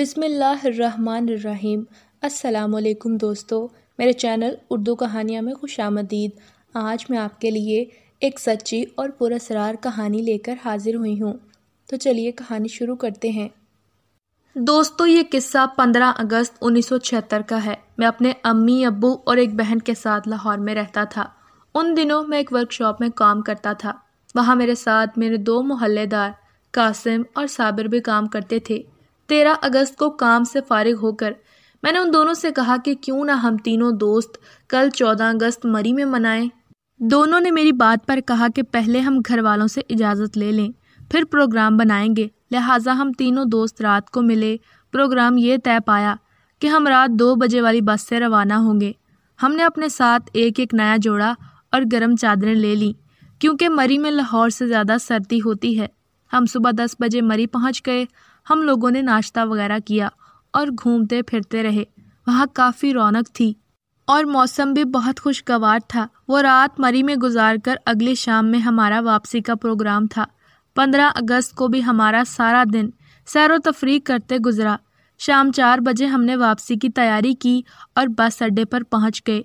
बिसमीम् अल्लाम दोस्तों मेरे चैनल उर्दू कहानियाँ में खुश आमदीद आज मैं आपके लिए एक सच्ची और पुरसरार कहानी लेकर हाजिर हुई हूँ तो चलिए कहानी शुरू करते हैं दोस्तों ये किस्सा 15 अगस्त 1976 का है मैं अपने अम्मी अब्बू और एक बहन के साथ लाहौर में रहता था उन दिनों मैं एक वर्कशॉप में काम करता था वहाँ मेरे साथ मेरे दो मोहल्लेदार कासिम और साबिर भी काम करते थे तेरह अगस्त को काम से फारिग होकर मैंने उन दोनों से कहा कि क्यों ना हम तीनों दोस्त कल चौदह अगस्त मरी में मनाएं दोनों ने मेरी बात पर कहा कि पहले हम घर वालों से इजाज़त ले लें फिर प्रोग्राम बनाएंगे लिहाजा हम तीनों दोस्त रात को मिले प्रोग्राम ये तय पाया कि हम रात दो बजे वाली बस से रवाना होंगे हमने अपने साथ एक एक नया जोड़ा और गर्म चादरें ले ली क्योंकि मरी में लाहौर से ज़्यादा सर्दी होती है हम सुबह दस बजे मरी पहुँच गए हम लोगों ने नाश्ता वगैरह किया और घूमते फिरते रहे वहाँ काफ़ी रौनक थी और मौसम भी बहुत खुशगवार था वो रात मरी में गुजार कर अगली शाम में हमारा वापसी का प्रोग्राम था पंद्रह अगस्त को भी हमारा सारा दिन सैर तफरी करते गुजरा शाम चार बजे हमने वापसी की तैयारी की और बस अड्डे पर पहुंच गए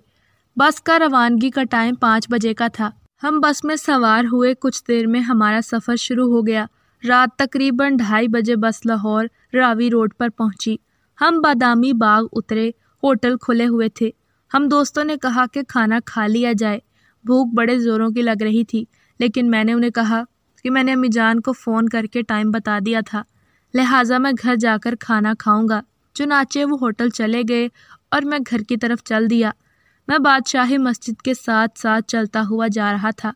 बस का रवानगी का टाइम पाँच बजे का था हम बस में सवार हुए कुछ देर में हमारा सफ़र शुरू हो गया रात तकरीबन ढाई बजे बस लाहौर रावी रोड पर पहुंची हम बादामी बाग उतरे होटल खुले हुए थे हम दोस्तों ने कहा कि खाना खा लिया जाए भूख बड़े ज़ोरों की लग रही थी लेकिन मैंने उन्हें कहा कि मैंने अम्मी जान को फ़ोन करके टाइम बता दिया था लिहाजा मैं घर जाकर खाना खाऊंगा चुनाचे वो होटल चले गए और मैं घर की तरफ चल दिया मैं बादशाही मस्जिद के साथ साथ चलता हुआ जा रहा था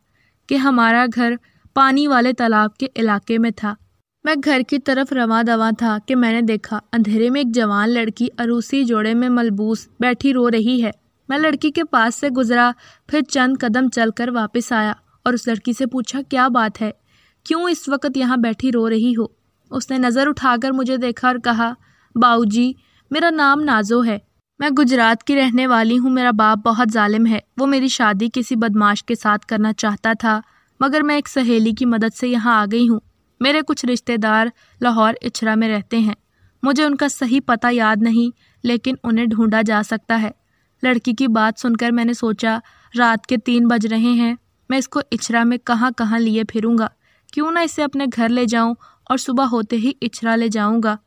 कि हमारा घर पानी वाले तालाब के इलाके में था मैं घर की तरफ रवा दवा था कि मैंने देखा अंधेरे में एक जवान लड़की अरूसी जोड़े में मलबूस बैठी रो रही है मैं लड़की के पास से गुजरा फिर चंद कदम चलकर वापस आया और उस लड़की से पूछा क्या बात है क्यों इस वक्त यहाँ बैठी रो रही हो उसने नज़र उठाकर मुझे देखा और कहा जी मेरा नाम नाजो है मैं गुजरात की रहने वाली हूँ मेरा बाप बहुत जालिम है वो मेरी शादी किसी बदमाश के साथ करना चाहता था मगर मैं एक सहेली की मदद से यहाँ आ गई हूँ मेरे कुछ रिश्तेदार लाहौर इछरा में रहते हैं मुझे उनका सही पता याद नहीं लेकिन उन्हें ढूंढा जा सकता है लड़की की बात सुनकर मैंने सोचा रात के तीन बज रहे हैं मैं इसको इछरा में कहाँ कहाँ लिए फिरूँगा क्यों ना इसे अपने घर ले जाऊँ और सुबह होते ही इछरा ले जाऊँगा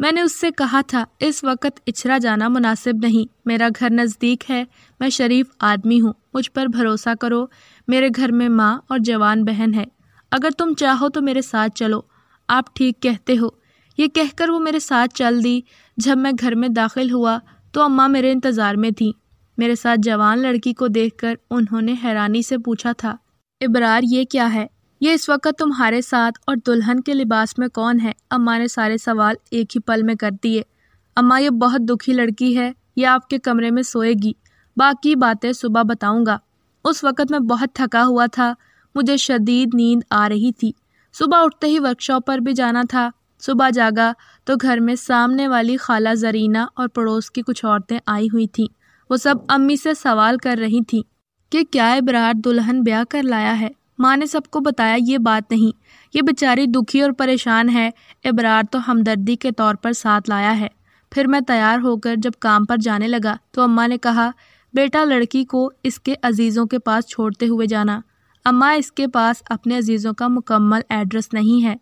मैंने उससे कहा था इस वक्त इछरा जाना मुनासिब नहीं मेरा घर नज़दीक है मैं शरीफ आदमी हूँ मुझ पर भरोसा करो मेरे घर में माँ और जवान बहन है अगर तुम चाहो तो मेरे साथ चलो आप ठीक कहते हो ये कहकर वो मेरे साथ चल दी जब मैं घर में दाखिल हुआ तो अम्मा मेरे इंतज़ार में थीं मेरे साथ जवान लड़की को देखकर उन्होंने हैरानी से पूछा था इबरार ये क्या है ये इस वक्त तुम्हारे साथ और दुल्हन के लिबास में कौन है अम्मा ने सारे सवाल एक ही पल में कर दिए अम्मा ये बहुत दुखी लड़की है ये आपके कमरे में सोएगी बाकी बातें सुबह बताऊंगा उस वक़्त मैं बहुत थका हुआ था मुझे शदीद नींद आ रही थी सुबह उठते ही वर्कशॉप पर भी जाना था सुबह जागा तो घर में सामने वाली खाला जरीना और पड़ोस की कुछ औरतें आई हुई थीं वो सब अम्मी से सवाल कर रही थीं कि क्या इबरार दुल्हन ब्याह कर लाया है माँ ने सबको बताया ये बात नहीं ये बेचारी दुखी और परेशान है इबरार तो हमदर्दी के तौर पर साथ लाया है फिर मैं तैयार होकर जब काम पर जाने लगा तो अम्मा ने कहा बेटा लड़की को इसके अजीज़ों के पास छोड़ते हुए जाना अम्मा इसके पास अपने अजीज़ों का मुकम्मल एड्रेस नहीं है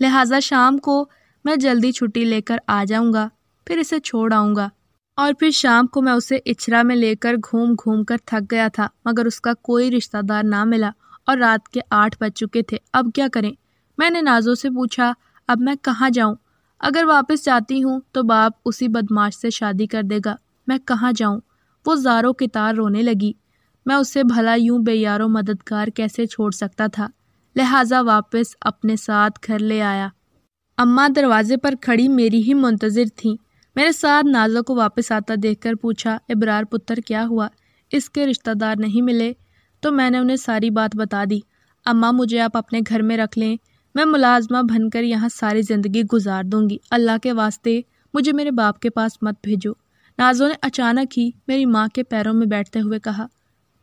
लिहाजा शाम को मैं जल्दी छुट्टी लेकर आ जाऊँगा फिर इसे छोड़ आऊँगा और फिर शाम को मैं उसे इछरा में लेकर घूम घूम कर थक गया था मगर उसका कोई रिश्तेदार ना मिला और रात के आठ बज चुके थे अब क्या करें मैंने नाजो से पूछा अब मैं कहाँ जाऊँ अगर वापस जाती हूँ तो बाप उसी बदमाश से शादी कर देगा मैं कहाँ जाऊँ वो जारो के तार रोने लगी मैं उससे भला यूं बेयारो मददगार कैसे छोड़ सकता था लिहाजा वापस अपने साथ घर ले आया अम्मा दरवाजे पर खड़ी मेरी ही मुंतज़र थीं मेरे साथ नाजो को वापस आता देखकर पूछा इबरार पुत्र क्या हुआ इसके रिश्तेदार नहीं मिले तो मैंने उन्हें सारी बात बता दी अम्मा मुझे आप अपने घर में रख लें मैं मुलाजमा बनकर यहाँ सारी ज़िंदगी गुजार दूंगी अल्लाह के वास्ते मुझे मेरे बाप के पास मत भेजो नाजो ने अचानक ही मेरी माँ के पैरों में बैठते हुए कहा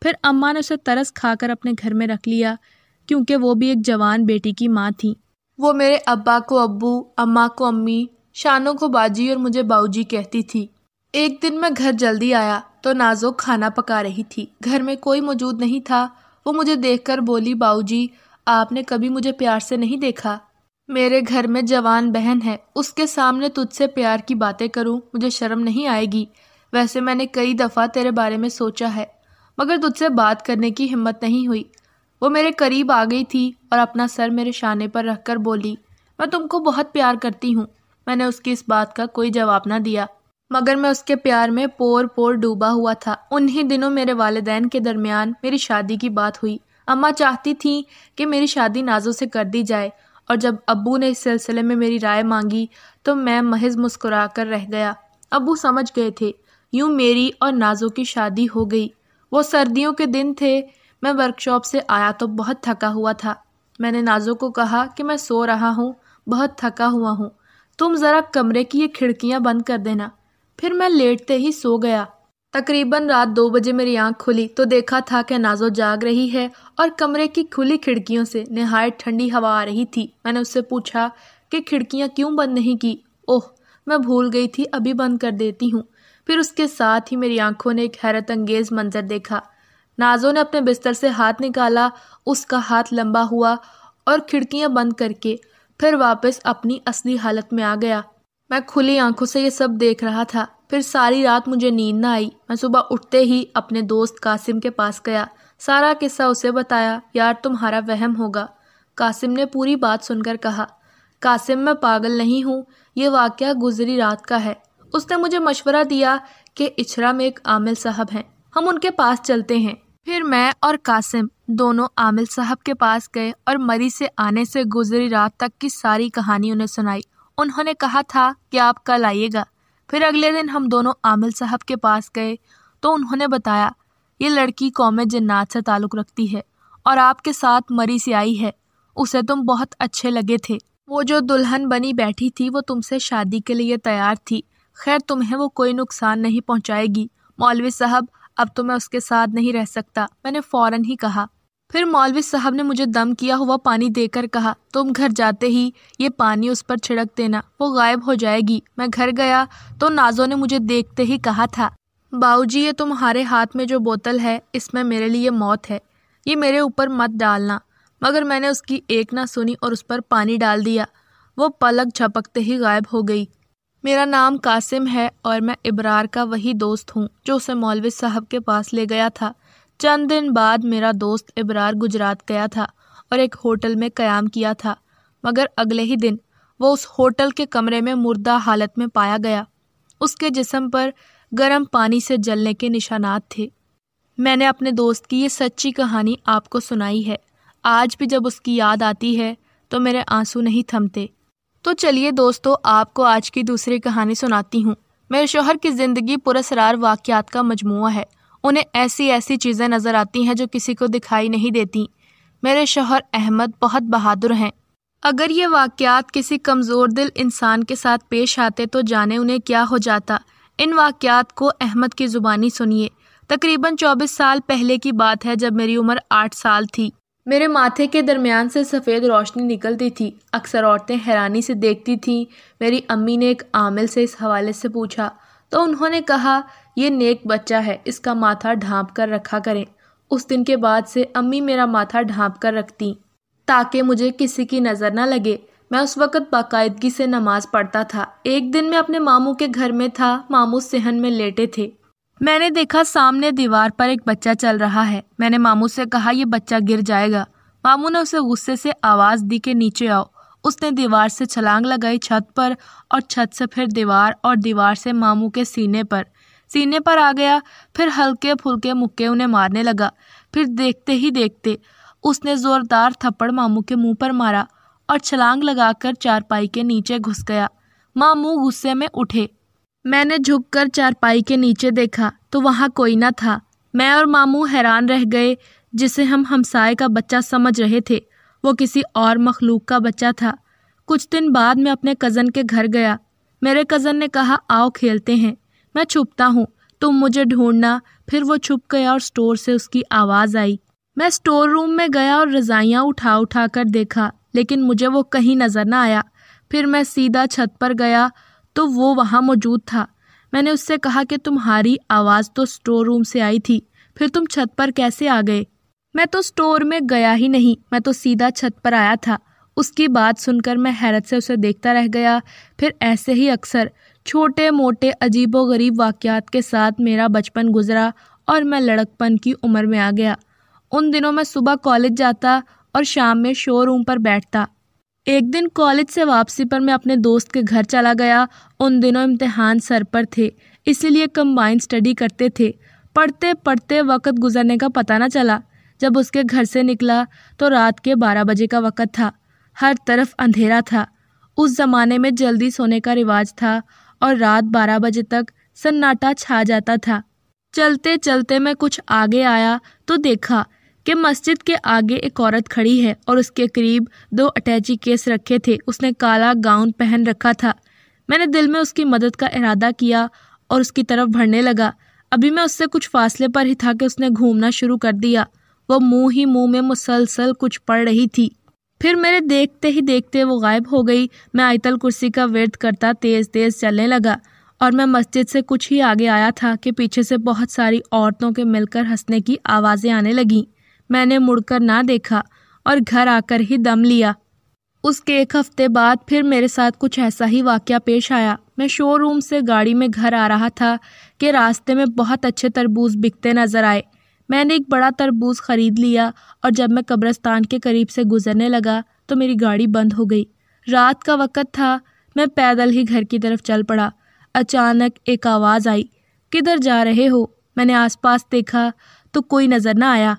फिर अम्मा ने उसे तरस खाकर अपने घर में रख लिया क्योंकि वो भी एक जवान बेटी की माँ थी वो मेरे अब्बा को अब्बू अम्मा को अम्मी शानों को बाजी और मुझे बाऊजी कहती थी एक दिन मैं घर जल्दी आया तो नाजो खाना पका रही थी घर में कोई मौजूद नहीं था वो मुझे देखकर बोली बाऊजी आपने कभी मुझे प्यार से नहीं देखा मेरे घर में जवान बहन है उसके सामने तुझसे प्यार की बातें करूं मुझे शर्म नहीं आएगी वैसे मैंने कई दफ़ा तेरे बारे में सोचा है मगर तुझसे बात करने की हिम्मत नहीं हुई वो मेरे करीब आ गई थी और अपना सर मेरे शाने पर रखकर बोली मैं तुमको बहुत प्यार करती हूँ मैंने उसकी इस बात का कोई जवाब ना दिया मगर मैं उसके प्यार में पोर पोर डूबा हुआ था उन्हीं दिनों मेरे वालदेन के दरमियान मेरी शादी की बात हुई अम्मा चाहती थीं कि मेरी शादी नाजों से कर दी जाए और जब अबू ने इस सिलसिले में मेरी राय मांगी तो मैं महज मुस्कुरा कर रह गया अबू समझ गए थे यूँ मेरी और नाजो की शादी हो गई वो सर्दियों के दिन थे मैं वर्कशॉप से आया तो बहुत थका हुआ था मैंने नाजो को कहा कि मैं सो रहा हूँ बहुत थका हुआ हूँ तुम ज़रा कमरे की ये खिड़कियाँ बंद कर देना फिर मैं लेटते ही सो गया तकरीबन रात दो बजे मेरी आंख खुली तो देखा था कि नाजो जाग रही है और कमरे की खुली खिड़कियों से नहायत ठंडी हवा आ रही थी मैंने उससे पूछा कि खिड़कियां क्यों बंद नहीं की ओह मैं भूल गई थी अभी बंद कर देती हूँ फिर उसके साथ ही मेरी आंखों ने एक हैरत अंगेज मंजर देखा नाजो ने अपने बिस्तर से हाथ निकाला उसका हाथ लंबा हुआ और खिड़कियाँ बंद करके फिर वापस अपनी असली हालत में आ गया मैं खुली आंखों से ये सब देख रहा था फिर सारी रात मुझे नींद ना आई मैं सुबह उठते ही अपने दोस्त कासिम के पास गया सारा किस्सा उसे बताया यार तुम्हारा वहम होगा कासिम ने पूरी बात सुनकर कहा कासिम मैं पागल नहीं हूँ ये वाक़ गुजरी रात का है उसने मुझे मशवरा दिया कि इछरा में एक आमिल साहब हैं हम उनके पास चलते हैं फिर मैं और कासिम दोनों आमिल साहब के पास गए और मरी से आने से गुजरी रात तक की सारी कहानी उन्हें सुनाई उन्होंने कहा था कि आप कल आइएगा फिर अगले दिन हम दोनों आमिल साहब के पास गए तो उन्होंने बताया ये लड़की कौम जन्नात से ताल्लुक़ रखती है और आपके साथ मरी से आई है उसे तुम बहुत अच्छे लगे थे वो जो दुल्हन बनी बैठी थी वो तुमसे शादी के लिए तैयार थी खैर तुम्हें वो कोई नुकसान नहीं पहुंचाएगी मौलवी साहब अब तो मैं उसके साथ नहीं रह सकता मैंने फौरन ही कहा फिर मौलवी साहब ने मुझे दम किया हुआ पानी देकर कहा तुम घर जाते ही ये पानी उस पर छिड़क देना वो गायब हो जाएगी मैं घर गया तो नाजो ने मुझे देखते ही कहा था बाऊजी ये तुम्हारे हाथ में जो बोतल है इसमें मेरे लिए मौत है ये मेरे ऊपर मत डालना मगर मैंने उसकी एक ना सुनी और उस पर पानी डाल दिया वो पलक झपकते ही गायब हो गई मेरा नाम कासिम है और मैं इब्रार का वही दोस्त हूँ जो उसे मौलवी साहब के पास ले गया था चंद दिन बाद मेरा दोस्त इबरार गुजरात गया था और एक होटल में क़याम किया था मगर अगले ही दिन वो उस होटल के कमरे में मुर्दा हालत में पाया गया उसके जिसम पर गर्म पानी से जलने के निशानात थे मैंने अपने दोस्त की ये सच्ची कहानी आपको सुनाई है आज भी जब उसकी याद आती है तो मेरे आंसू नहीं थमते तो चलिए दोस्तों आपको आज की दूसरी कहानी सुनाती हूँ मेरे शोहर की ज़िंदगी पुरसरार वाक़ात का मजमू है उन्हें ऐसी ऐसी चीज़ें नज़र आती हैं जो किसी को दिखाई नहीं देती मेरे शोहर अहमद बहुत बहादुर हैं अगर ये वाक़ात किसी कमज़ोर दिल इंसान के साथ पेश आते तो जाने उन्हें क्या हो जाता इन वाक़ात को अहमद की ज़ुबानी सुनिए तकरीबन चौबीस साल पहले की बात है जब मेरी उम्र आठ साल थी मेरे माथे के दरमियान से सफ़ेद रोशनी निकलती थी अक्सर औरतें हैरानी से देखती थीं मेरी अम्मी ने एक आमिल से इस हवाले से पूछा तो उन्होंने कहा यह नेक बच्चा है इसका माथा ढाँप कर रखा करें उस दिन के बाद से अम्मी मेरा माथा ढाँप कर रखती ताकि मुझे किसी की नज़र ना लगे मैं उस वक़्त बाकायदगी से नमाज़ पढ़ता था एक दिन मैं अपने मामू के घर में था मामू सेहन में लेटे थे मैंने देखा सामने दीवार पर एक बच्चा चल रहा है मैंने मामू से कहा यह बच्चा गिर जाएगा मामू ने उसे गुस्से से आवाज़ दी के नीचे आओ उसने दीवार से छलांग लगाई छत पर और छत से फिर दीवार और दीवार से मामू के सीने पर सीने पर आ गया फिर हल्के फुलके मुक्के उन्हें मारने लगा फिर देखते ही देखते उसने ज़ोरदार थप्पड़ मामू के मुंह पर मारा और छलांग लगाकर चारपाई के नीचे घुस गया मामू गुस्से में उठे मैंने झुककर चारपाई के नीचे देखा तो वहाँ कोई ना था मैं और मामू हैरान रह गए जिसे हम हमसाये का बच्चा समझ रहे थे वो किसी और मखलूक का बच्चा था कुछ दिन बाद मैं अपने कज़न के घर गया मेरे कज़न ने कहा आओ खेलते हैं मैं छुपता हूँ तुम मुझे ढूंढना फिर वो छुप गया और स्टोर से उसकी आवाज़ आई मैं स्टोर रूम में गया और रज़ाइयाँ उठा उठा कर देखा लेकिन मुझे वो कहीं नज़र ना आया फिर मैं सीधा छत पर गया तो वो वहाँ मौजूद था मैंने उससे कहा कि तुम्हारी आवाज़ तो स्टोर रूम से आई थी फिर तुम छत पर कैसे आ गए मैं तो स्टोर में गया ही नहीं मैं तो सीधा छत पर आया था उसकी बात सुनकर मैं हैरत से उसे देखता रह गया फिर ऐसे ही अक्सर छोटे मोटे अजीबो गरीब वाक्यात के साथ मेरा बचपन गुजरा और मैं लड़कपन की उम्र में आ गया उन दिनों मैं सुबह कॉलेज जाता और शाम में शोरूम पर बैठता एक दिन कॉलेज से वापसी पर मैं अपने दोस्त के घर चला गया उन दिनों इम्तहान सर पर थे इसीलिए कंबाइंड स्टडी करते थे पढ़ते पढ़ते वक्त गुजरने का पता ना चला जब उसके घर से निकला तो रात के बारह बजे का वक़्त था हर तरफ अंधेरा था उस ज़माने में जल्दी सोने का रिवाज था और रात बारह बजे तक सन्नाटा छा जाता था चलते चलते मैं कुछ आगे आया तो देखा कि मस्जिद के आगे एक औरत खड़ी है और उसके करीब दो अटैची केस रखे थे उसने काला गाउन पहन रखा था मैंने दिल में उसकी मदद का इरादा किया और उसकी तरफ भरने लगा अभी मैं उससे कुछ फासले पर ही था कि उसने घूमना शुरू कर दिया वह मुंह ही मुंह में मुसलसल कुछ पढ़ रही थी फिर मेरे देखते ही देखते वो गायब हो गई मैं आयतल कुर्सी का व्यर्थ करता तेज़ तेज़ चलने लगा और मैं मस्जिद से कुछ ही आगे आया था कि पीछे से बहुत सारी औरतों के मिलकर हंसने की आवाज़ें आने लगीं मैंने मुड़कर ना देखा और घर आकर ही दम लिया उसके एक हफ्ते बाद फिर मेरे साथ कुछ ऐसा ही वाक्य पेश आया मैं शोरूम से गाड़ी में घर आ रहा था कि रास्ते में बहुत अच्छे तरबूज बिकते नज़र आए मैंने एक बड़ा तरबूज ख़रीद लिया और जब मैं कब्रस्तान के करीब से गुज़रने लगा तो मेरी गाड़ी बंद हो गई रात का वक़्त था मैं पैदल ही घर की तरफ चल पड़ा अचानक एक आवाज़ आई किधर जा रहे हो मैंने आसपास देखा तो कोई नज़र ना आया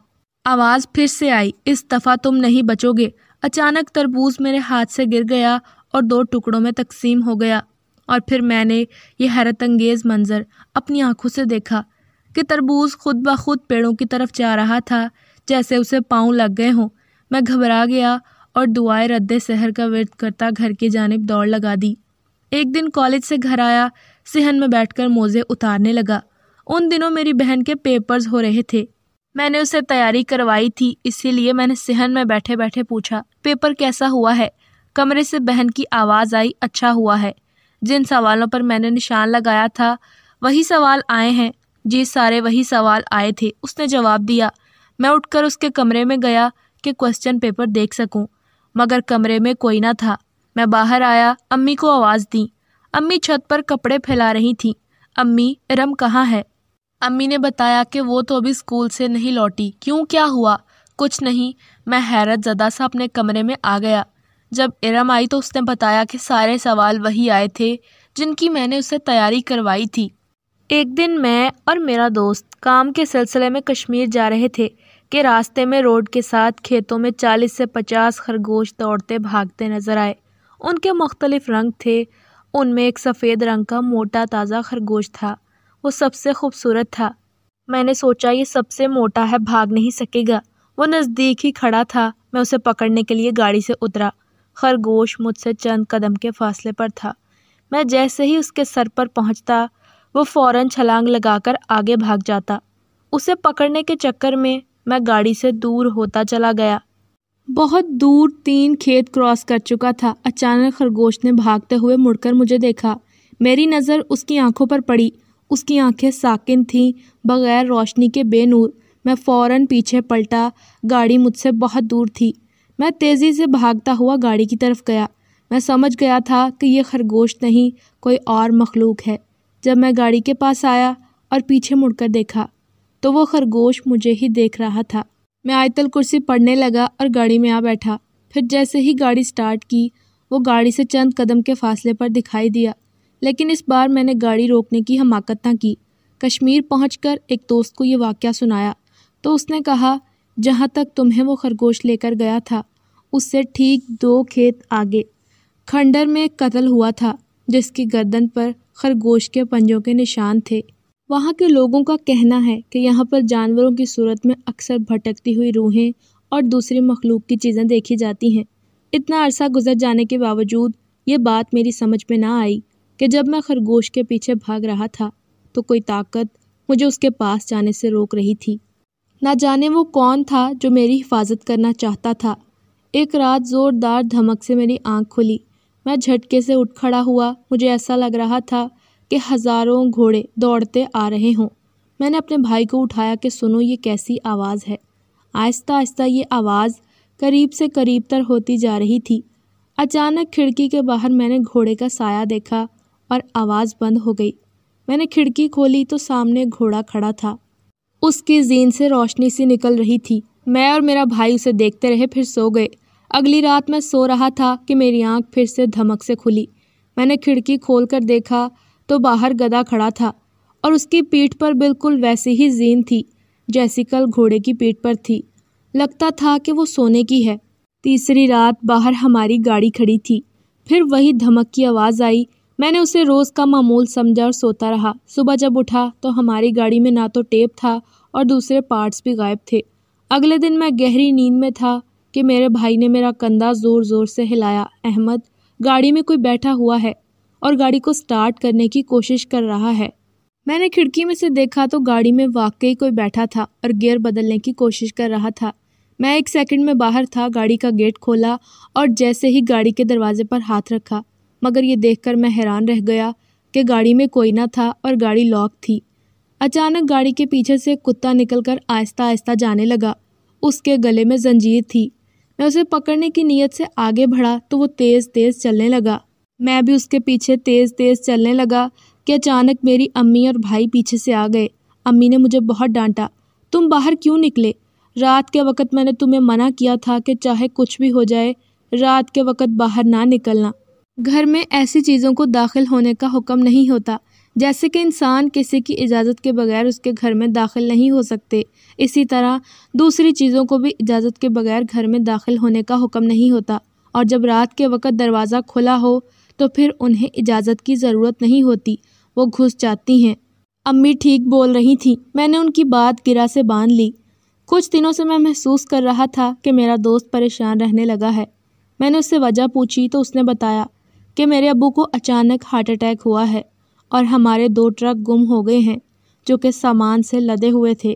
आवाज़ फिर से आई इस दफ़ा तुम नहीं बचोगे अचानक तरबूज मेरे हाथ से गिर गया और दो टुकड़ों में तकसीम हो गया और फिर मैंने यह हैरत अंगेज़ मंज़र अपनी आँखों से देखा कि तरबूज खुद ब खुद पेड़ों की तरफ जा रहा था जैसे उसे पाँव लग गए हों मैं घबरा गया और दुआए रद्द शहर का व्यर्थ करता घर की जानब दौड़ लगा दी एक दिन कॉलेज से घर आया सहन में बैठकर मोज़े उतारने लगा उन दिनों मेरी बहन के पेपर्स हो रहे थे मैंने उसे तैयारी करवाई थी इसीलिए मैंने सिहन में बैठे बैठे पूछा पेपर कैसा हुआ है कमरे से बहन की आवाज़ आई अच्छा हुआ है जिन सवालों पर मैंने निशान लगाया था वही सवाल आए हैं जी सारे वही सवाल आए थे उसने जवाब दिया मैं उठकर उसके कमरे में गया कि क्वेश्चन पेपर देख सकूं, मगर कमरे में कोई ना था मैं बाहर आया अम्मी को आवाज़ दी अम्मी छत पर कपड़े फैला रही थी अम्मी रम कहाँ है अम्मी ने बताया कि वो तो अभी स्कूल से नहीं लौटी क्यों क्या हुआ कुछ नहीं मैं हैरत ज़दा सा अपने कमरे में आ गया जब इरम आई तो उसने बताया कि सारे सवाल वही आए थे जिनकी मैंने उसे तैयारी करवाई थी एक दिन मैं और मेरा दोस्त काम के सिलसिले में कश्मीर जा रहे थे कि रास्ते में रोड के साथ खेतों में चालीस से पचास खरगोश दौड़ते भागते नज़र आए उनके मुख्तलिफ रंग थे उनमें एक सफ़ेद रंग का मोटा ताज़ा खरगोश था वो सबसे खूबसूरत था मैंने सोचा ये सबसे मोटा है भाग नहीं सकेगा वो नज़दीक ही खड़ा था मैं उसे पकड़ने के लिए गाड़ी से उतरा खरगोश मुझसे चंद कदम के फासले पर था मैं जैसे ही उसके सर पर पहुंचता वो फ़ौरन छलांग लगाकर आगे भाग जाता उसे पकड़ने के चक्कर में मैं गाड़ी से दूर होता चला गया बहुत दूर तीन खेत क्रॉस कर चुका था अचानक खरगोश ने भागते हुए मुड़कर मुझे देखा मेरी नज़र उसकी आंखों पर पड़ी उसकी आंखें साकिन थीं बगैर रोशनी के बेनूर मैं फ़ौरन पीछे पलटा गाड़ी मुझसे बहुत दूर थी मैं तेज़ी से भागता हुआ गाड़ी की तरफ गया मैं समझ गया था कि यह खरगोश नहीं कोई और मखलूक है जब मैं गाड़ी के पास आया और पीछे मुड़कर देखा तो वो खरगोश मुझे ही देख रहा था मैं आयतल कुर्सी पढ़ने लगा और गाड़ी में आ बैठा फिर जैसे ही गाड़ी स्टार्ट की वो गाड़ी से चंद कदम के फासले पर दिखाई दिया लेकिन इस बार मैंने गाड़ी रोकने की हमाकत ना की कश्मीर पहुँच एक दोस्त को ये वाक़ सुनाया तो उसने कहा जहाँ तक तुम्हें वो खरगोश लेकर गया था उससे ठीक दो खेत आगे खंडर में कत्ल हुआ था जिसकी गर्दन पर खरगोश के पंजों के निशान थे वहाँ के लोगों का कहना है कि यहाँ पर जानवरों की सूरत में अक्सर भटकती हुई रूहें और दूसरी मखलूक की चीज़ें देखी जाती हैं इतना अरसा गुजर जाने के बावजूद ये बात मेरी समझ में ना आई कि जब मैं खरगोश के पीछे भाग रहा था तो कोई ताकत मुझे उसके पास जाने से रोक रही थी ना जाने वो कौन था जो मेरी हिफाजत करना चाहता था एक रात ज़ोरदार धमक से मेरी आंख खुली मैं झटके से उठ खड़ा हुआ मुझे ऐसा लग रहा था कि हज़ारों घोड़े दौड़ते आ रहे हों मैंने अपने भाई को उठाया कि सुनो ये कैसी आवाज़ है आहिस्ता आहिस्ता ये आवाज़ करीब से करीब तर होती जा रही थी अचानक खिड़की के बाहर मैंने घोड़े का साया देखा और आवाज़ बंद हो गई मैंने खिड़की खोली तो सामने घोड़ा खड़ा था उसकी जीन से रोशनी सी निकल रही थी मैं और मेरा भाई उसे देखते रहे फिर सो गए अगली रात मैं सो रहा था कि मेरी आंख फिर से धमक से खुली मैंने खिड़की खोलकर देखा तो बाहर गधा खड़ा था और उसकी पीठ पर बिल्कुल वैसी ही जीन थी जैसी कल घोड़े की पीठ पर थी लगता था कि वो सोने की है तीसरी रात बाहर हमारी गाड़ी खड़ी थी फिर वही धमक की आवाज़ आई मैंने उसे रोज़ का मामूल समझा और सोता रहा सुबह जब उठा तो हमारी गाड़ी में ना तो टेप था और दूसरे पार्ट्स भी गायब थे अगले दिन मैं गहरी नींद में था कि मेरे भाई ने मेरा कंधा ज़ोर ज़ोर से हिलाया अहमद गाड़ी में कोई बैठा हुआ है और गाड़ी को स्टार्ट करने की कोशिश कर रहा है मैंने खिड़की में से देखा तो गाड़ी में वाकई कोई बैठा था और गियर बदलने की कोशिश कर रहा था मैं एक सेकंड में बाहर था गाड़ी का गेट खोला और जैसे ही गाड़ी के दरवाजे पर हाथ रखा मगर ये देख मैं हैरान रह गया कि गाड़ी में कोई ना था और गाड़ी लॉक थी अचानक गाड़ी के पीछे से कुत्ता निकल आहिस्ता आहिस्ता जाने लगा उसके गले में जंजीर थी मैं उसे पकड़ने की नीयत से आगे बढ़ा तो वो तेज़ तेज़ चलने लगा मैं भी उसके पीछे तेज़ तेज़ चलने लगा कि अचानक मेरी अम्मी और भाई पीछे से आ गए अम्मी ने मुझे बहुत डांटा तुम बाहर क्यों निकले रात के वक़्त मैंने तुम्हें मना किया था कि चाहे कुछ भी हो जाए रात के वक़्त बाहर ना निकलना घर में ऐसी चीज़ों को दाखिल होने का हुक्म नहीं होता जैसे कि इंसान किसी की इजाज़त के बगैर उसके घर में दाखिल नहीं हो सकते इसी तरह दूसरी चीज़ों को भी इजाज़त के बगैर घर में दाखिल होने का हुक्म नहीं होता और जब रात के वक़्त दरवाज़ा खुला हो तो फिर उन्हें इजाज़त की ज़रूरत नहीं होती वो घुस जाती हैं अम्मी ठीक बोल रही थी मैंने उनकी बात गिरा से बांध ली कुछ दिनों से मैं महसूस कर रहा था कि मेरा दोस्त परेशान रहने लगा है मैंने उससे वजह पूछी तो उसने बताया कि मेरे अबू को अचानक हार्ट अटैक हुआ है और हमारे दो ट्रक गुम हो गए हैं जो कि सामान से लदे हुए थे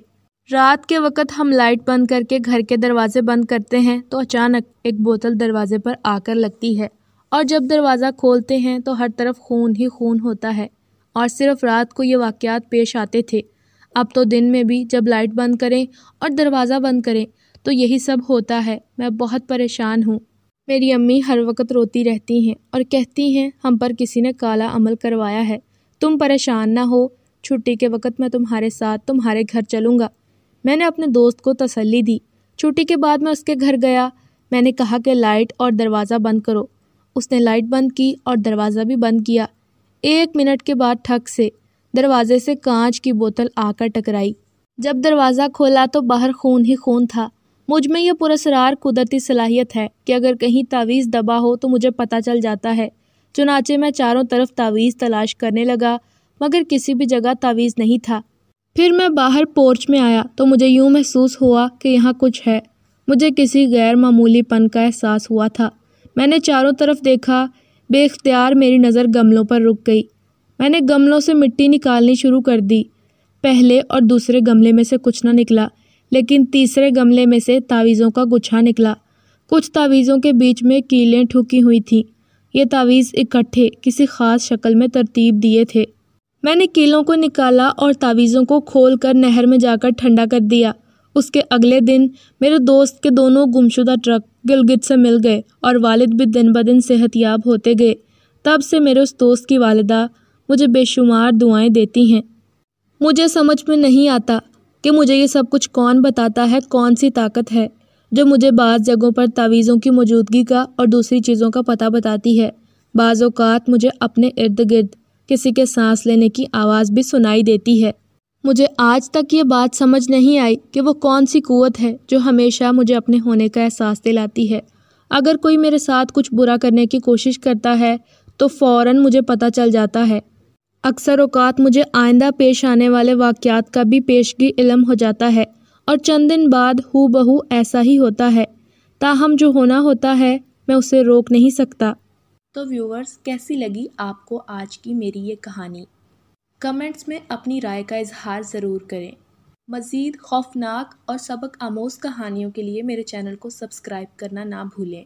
रात के वक्त हम लाइट बंद करके घर के दरवाजे बंद करते हैं तो अचानक एक बोतल दरवाजे पर आकर लगती है और जब दरवाज़ा खोलते हैं तो हर तरफ खून ही खून होता है और सिर्फ रात को ये वाक़ात पेश आते थे अब तो दिन में भी जब लाइट बंद करें और दरवाज़ा बंद करें तो यही सब होता है मैं बहुत परेशान हूँ मेरी अम्मी हर वक्त रोती रहती हैं और कहती हैं हम पर किसी ने काला अमल करवाया है तुम परेशान ना हो छुट्टी के वक़्त मैं तुम्हारे साथ तुम्हारे घर चलूँगा मैंने अपने दोस्त को तसल्ली दी छुट्टी के बाद मैं उसके घर गया मैंने कहा कि लाइट और दरवाज़ा बंद करो उसने लाइट बंद की और दरवाज़ा भी बंद किया एक मिनट के बाद ठग से दरवाजे से कांच की बोतल आकर टकराई जब दरवाज़ा खोला तो बाहर खून ही खून था मुझ में यह पुरसरार कुदरती सलाहियत है कि अगर कहीं तावीज़ दबा हो तो मुझे पता चल जाता है चुनाचे मैं चारों तरफ तावीज़ तलाश करने लगा मगर किसी भी जगह तावीज़ नहीं था फिर मैं बाहर पोर्च में आया तो मुझे यूँ महसूस हुआ कि यहाँ कुछ है मुझे किसी गैर मामूली पन का एहसास हुआ था मैंने चारों तरफ देखा बेख्तियार मेरी नज़र गमलों पर रुक गई मैंने गमलों से मिट्टी निकालनी शुरू कर दी पहले और दूसरे गमले में से कुछ ना निकला लेकिन तीसरे गमले में से तावीज़ों का गुच्छा निकला कुछ तावीज़ों के बीच में कीलें ठुकी हुई थीं ये तावीज़ इकट्ठे किसी ख़ास शक्ल में तरतीब दिए थे मैंने कीलों को निकाला और तावीज़ों को खोल कर नहर में जाकर ठंडा कर दिया उसके अगले दिन मेरे दोस्त के दोनों गुमशुदा ट्रक गिलगित से मिल गए और वालिद भी दिन ब दिन सेहतियाब होते गए तब से मेरे उस दोस्त की वालदा मुझे बेशुमार दुआएं देती हैं मुझे समझ में नहीं आता कि मुझे ये सब कुछ कौन बताता है कौन सी ताकत है जो मुझे बाज़ जगहों पर तावीज़ों की मौजूदगी का और दूसरी चीज़ों का पता बताती है बाज़ात मुझे अपने इर्द गिर्द किसी के सांस लेने की आवाज़ भी सुनाई देती है मुझे आज तक ये बात समझ नहीं आई कि वो कौन सी कुत है जो हमेशा मुझे अपने होने का एहसास दिलाती है अगर कोई मेरे साथ कुछ बुरा करने की कोशिश करता है तो फ़ौर मुझे पता चल जाता है अक्सर अवकात मुझे आइंदा पेश आने वाले वाक़ात का भी पेशगी इलम हो जाता है और चंद दिन बाद हु बहू ऐसा ही होता है ताहम जो होना होता है मैं उसे रोक नहीं सकता तो व्यूअर्स कैसी लगी आपको आज की मेरी ये कहानी कमेंट्स में अपनी राय का इजहार ज़रूर करें मज़ीद खौफनाक और सबक आमोज कहानियों के लिए मेरे चैनल को सब्सक्राइब करना ना भूलें